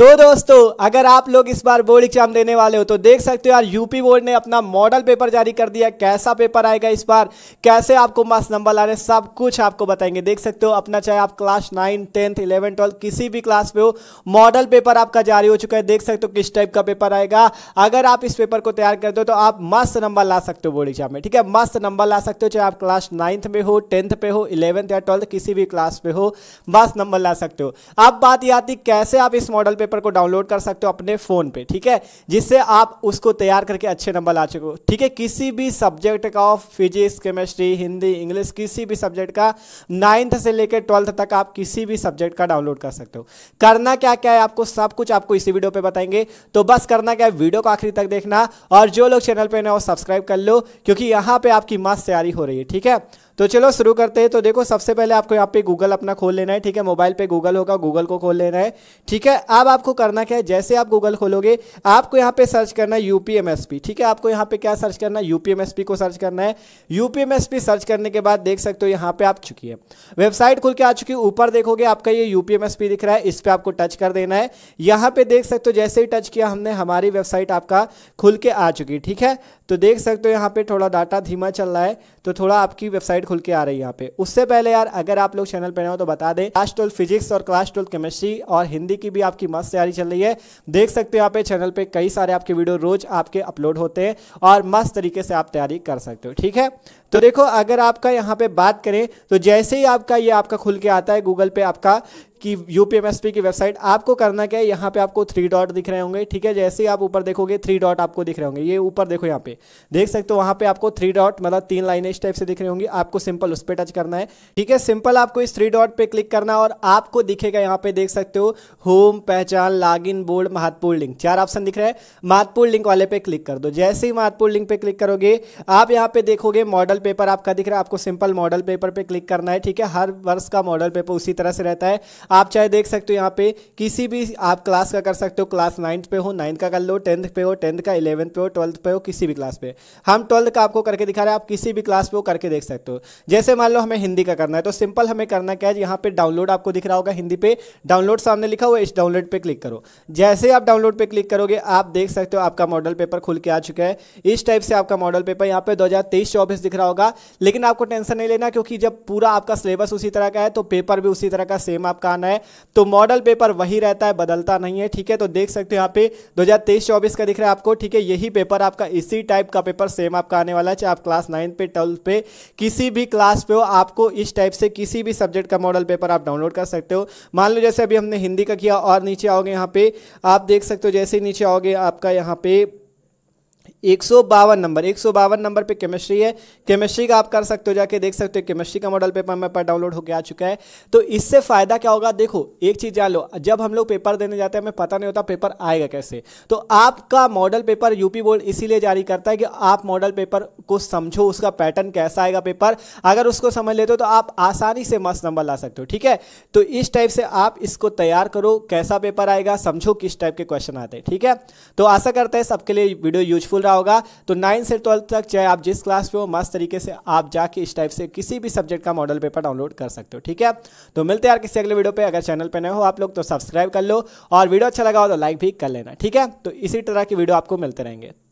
तो दोस्तों अगर आप लोग इस बार बोर्ड एग्जाम देने वाले हो तो देख सकते हो यार यूपी बोर्ड ने अपना मॉडल पेपर जारी कर दिया कैसा पेपर आएगा इस बार कैसे आपको मस्त नंबर लाने सब कुछ आपको बताएंगे देख सकते हो अपना चाहे आप class nine tenth eleven twelfth किसी भी क्लास पे हो मॉडल पेपर आपका जारी हो चुका है देख सकते हो किस टाइप का पेपर आएगा अगर आप इस पेपर को तैयार कर दो तो आप मस्त नंबर ला सकते हो बोर्ड एग्जाम में ठीक है मस्त नंबर ला सकते हो चाहे आप क्लास नाइन्थ में हो टेंथ पे हो इलेवंथ या ट्वेल्थ किसी भी क्लास पे हो मस्त नंबर ला सकते हो अब बात यह आती कैसे आप इस मॉडल पेपर को डाउनलोड कर सकते हो अपने फ़ोन पे ठीक है जिससे आप उसको तैयार करके अच्छे नंबर ला सको ठीक है किसी भी सब्जेक्ट का of physics chemistry Hindi English किसी भी सब्जेक्ट का नाइन्थ से लेकर ट्वेल्थ तक आप किसी भी सब्जेक्ट का डाउनलोड कर सकते हो करना क्या क्या है आपको सब कुछ आपको इसी वीडियो पर बताएंगे तो बस करना क्या है वीडियो को आखिरी तक देखना और जो लोग चैनल पर ना हो सब्सक्राइब कर लो क्योंकि यहाँ पर आपकी मस्त तैयारी हो रही है ठीक है तो चलो शुरू करते हैं तो देखो सबसे पहले आपको यहाँ पे गूगल अपना खोल लेना है ठीक है मोबाइल पे गूगल होगा गूगल को खोल लेना है ठीक है अब आपको करना क्या है जैसे आप गूगल खोलोगे आपको यहाँ पे सर्च करना है यूपीएमएसपी ठीक है आपको यहाँ पे क्या सर्च करना है यूपीएमएसपी को सर्च करना है यूपीएमएसपी सर्च करने के बाद देख सकते हो यहाँ पे आप चुकी है वेबसाइट खुल के आ चुकी है ऊपर देखोगे आपका ये यूपीएमएसपी दिख रहा है इस पर आपको टच कर देना है यहाँ पे देख सकते हो जैसे ही टच किया हमने हमारी वेबसाइट आपका खुल के आ चुकी ठीक है तो देख सकते हो यहाँ पे थोड़ा डाटा धीमा चल रहा है तो थोड़ा आपकी वेबसाइट खुल के आ रही है यहाँ पे उससे पहले यार अगर आप लोग चैनल पर नए हो तो बता दें क्लास ट्वेल्व फिजिक्स और क्लास ट्वेल्व केमिस्ट्री और हिंदी की भी आपकी मस्त तैयारी चल रही है देख सकते हो यहाँ पे चैनल पर कई सारे आपके वीडियो रोज आपके अपलोड होते हैं और मस्त तरीके से आप तैयारी कर सकते हो ठीक है तो देखो अगर आपका यहाँ पे बात करें तो जैसे ही आपका ये आपका खुल के आता है गूगल पे आपका कि यू की वेबसाइट आपको करना क्या है यहाँ पे आपको थ्री डॉट दिख रहे होंगे ठीक है जैसे ही आप ऊपर देखोगे थ्री डॉट आपको दिख रहे होंगे ये ऊपर देखो यहाँ पे देख सकते हो वहाँ पे आपको थ्री डॉट मतलब तीन लाइनें इस टाइप से दिख रही होंगी आपको सिंपल उस पर टच करना है ठीक है सिंपल आपको इस थ्री डॉट पर क्लिक करना और आपको दिखेगा यहाँ पे देख सकते हो होम पहचान इन बोर्ड महत्वपूर्ण लिंक चार ऑप्शन दिख रहा है महत्वपूर्ण लिंक वाले पे क्लिक कर दो जैसे ही महत्वपूर्ण लिंक पे क्लिक करोगे आप यहाँ पे देखोगे मॉडल पेपर आपका दिख रहा है आपको सिंपल मॉडल पेपर पे क्लिक करना है ठीक है हर वर्ष का मॉडल पेपर उसी तरह से रहता है आप चाहे देख सकते हो यहाँ पे किसी भी आप क्लास का कर सकते हो क्लास नाइन्थ पे हो नाइन्थ का कर लो टेंथ पे हो टेंथ का इलेवंथ पे हो ट्वेल्थ पे हो किसी भी क्लास पे हम ट्वेल्थ का आपको करके दिखा रहे हैं आप किसी भी क्लास पे हो करके देख सकते हो जैसे मान लो हमें हिंदी का करना है तो सिंपल हमें करना क्या है यहाँ पे डाउनलोड आपको दिख रहा होगा हिंदी पे डाउनलोड सामने लिखा हुआ इस डाउनलोड पर क्लिक करो जैसे आप डाउनलोड पर क्लिक करोगे आप देख सकते हो आपका मॉडल पेपर खुल के आ चुका है इस टाइप से आपका मॉडल पेपर यहाँ पे दो हज़ार दिख रहा होगा लेकिन आपको टेंशन नहीं लेना क्योंकि जब पूरा आपका सिलेबस उसी तरह का है तो पेपर भी उसी तरह का सेम आपका निशाना है तो मॉडल पेपर वही रहता है बदलता नहीं है ठीक है तो देख सकते हो यहाँ पे 2023-24 का दिख रहा है आपको ठीक है यही पेपर आपका इसी टाइप का पेपर सेम आपका आने वाला है चाहे आप क्लास नाइन्थ पे ट्वेल्थ पे किसी भी क्लास पे हो आपको इस टाइप से किसी भी सब्जेक्ट का मॉडल पेपर आप डाउनलोड कर सकते हो मान लो जैसे अभी हमने हिंदी का किया और नीचे आओगे यहाँ पे आप देख सकते हो जैसे नीचे आओगे आपका यहाँ पे एक सौ बावन नंबर एक सौ बावन नंबर पे केमिस्ट्री है केमिस्ट्री का आप कर सकते हो जाके देख सकते हो केमिस्ट्री का मॉडल पेपर हमारे पास डाउनलोड होकर आ चुका है तो इससे फ़ायदा क्या होगा देखो एक चीज़ जान लो जब हम लोग पेपर देने जाते हैं हमें पता नहीं होता पेपर आएगा कैसे तो आपका मॉडल पेपर यूपी बोर्ड इसीलिए जारी करता है कि आप मॉडल पेपर को समझो उसका पैटर्न कैसा आएगा पेपर अगर उसको समझ लेते हो तो आप आसानी से मस्त नंबर ला सकते हो ठीक है तो इस टाइप से आप इसको तैयार करो कैसा पेपर आएगा समझो किस टाइप के क्वेश्चन आते हैं ठीक है तो आशा करते हैं सबके लिए वीडियो यूजफुल रहा होगा तो नाइन से ट्वेल्थ तक चाहे आप जिस क्लास पे हो मस्त तरीके से आप जाके इस टाइप से किसी भी सब्जेक्ट का मॉडल पेपर डाउनलोड कर सकते हो ठीक है तो मिलते हैं यार किसी अगले वीडियो पे अगर चैनल पे नए हो आप लोग तो सब्सक्राइब कर लो और वीडियो अच्छा लगा हो तो लाइक भी कर लेना ठीक है तो इसी तरह की वीडियो आपको मिलते रहेंगे